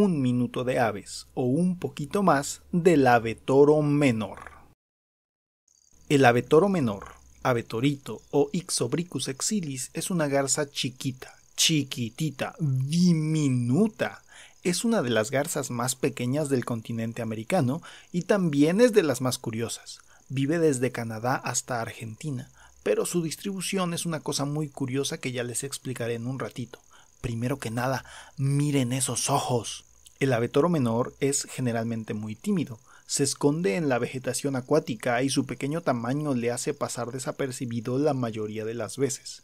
un minuto de aves o un poquito más del ave menor. El ave menor, abetorito o Ixobricus exilis es una garza chiquita, chiquitita, diminuta. Es una de las garzas más pequeñas del continente americano y también es de las más curiosas. Vive desde Canadá hasta Argentina, pero su distribución es una cosa muy curiosa que ya les explicaré en un ratito. Primero que nada, miren esos ojos. El abetoro menor es generalmente muy tímido, se esconde en la vegetación acuática y su pequeño tamaño le hace pasar desapercibido la mayoría de las veces.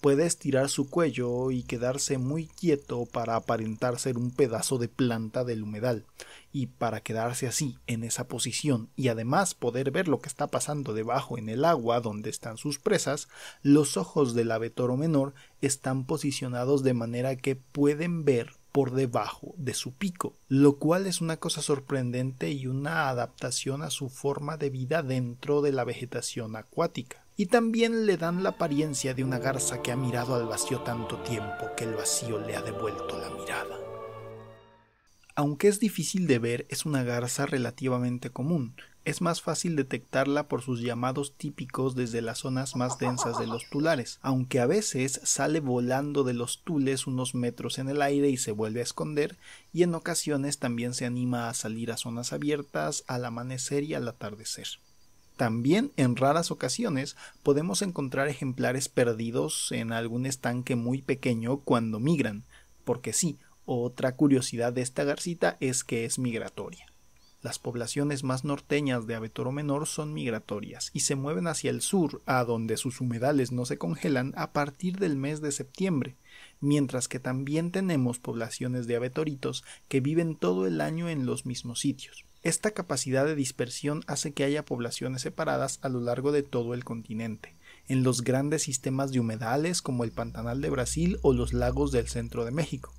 Puede estirar su cuello y quedarse muy quieto para aparentar ser un pedazo de planta del humedal, y para quedarse así, en esa posición, y además poder ver lo que está pasando debajo en el agua donde están sus presas, los ojos del abetoro menor están posicionados de manera que pueden ver por debajo de su pico, lo cual es una cosa sorprendente y una adaptación a su forma de vida dentro de la vegetación acuática. Y también le dan la apariencia de una garza que ha mirado al vacío tanto tiempo que el vacío le ha devuelto la mirada. Aunque es difícil de ver, es una garza relativamente común. Es más fácil detectarla por sus llamados típicos desde las zonas más densas de los tulares, aunque a veces sale volando de los tules unos metros en el aire y se vuelve a esconder, y en ocasiones también se anima a salir a zonas abiertas al amanecer y al atardecer. También en raras ocasiones podemos encontrar ejemplares perdidos en algún estanque muy pequeño cuando migran, porque sí, otra curiosidad de esta garcita es que es migratoria. Las poblaciones más norteñas de Abetoro Menor son migratorias y se mueven hacia el sur, a donde sus humedales no se congelan a partir del mes de septiembre, mientras que también tenemos poblaciones de abetoritos que viven todo el año en los mismos sitios. Esta capacidad de dispersión hace que haya poblaciones separadas a lo largo de todo el continente, en los grandes sistemas de humedales como el Pantanal de Brasil o los lagos del centro de México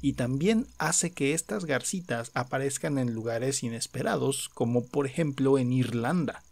y también hace que estas garcitas aparezcan en lugares inesperados, como por ejemplo en Irlanda.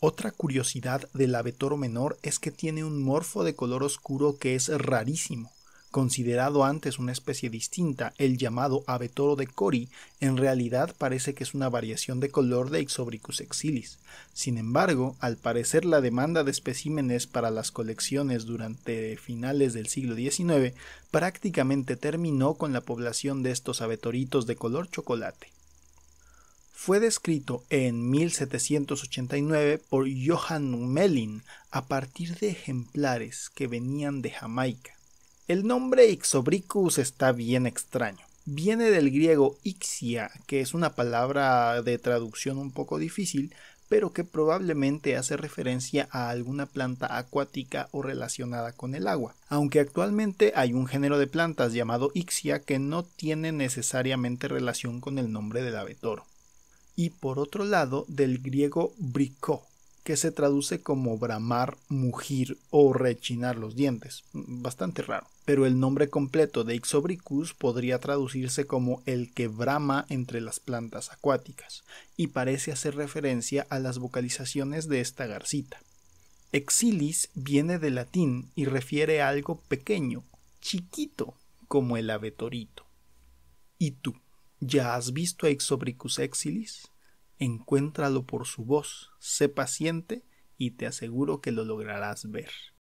Otra curiosidad del abetoro menor es que tiene un morfo de color oscuro que es rarísimo considerado antes una especie distinta, el llamado abetoro de Cori, en realidad parece que es una variación de color de Ixobricus exilis. Sin embargo, al parecer la demanda de especímenes para las colecciones durante finales del siglo XIX prácticamente terminó con la población de estos abetoritos de color chocolate. Fue descrito en 1789 por Johann Mellin a partir de ejemplares que venían de Jamaica. El nombre Ixobricus está bien extraño. Viene del griego ixia, que es una palabra de traducción un poco difícil, pero que probablemente hace referencia a alguna planta acuática o relacionada con el agua. Aunque actualmente hay un género de plantas llamado Ixia que no tiene necesariamente relación con el nombre del abetoro. Y por otro lado, del griego bricó, que se traduce como bramar, mugir o rechinar los dientes. Mm, bastante raro. Pero el nombre completo de Ixobricus podría traducirse como el que brama entre las plantas acuáticas, y parece hacer referencia a las vocalizaciones de esta garcita. Exilis viene del latín y refiere a algo pequeño, chiquito, como el abetorito. ¿Y tú? ¿Ya has visto a Ixobricus exilis? Encuéntralo por su voz, sé paciente y te aseguro que lo lograrás ver.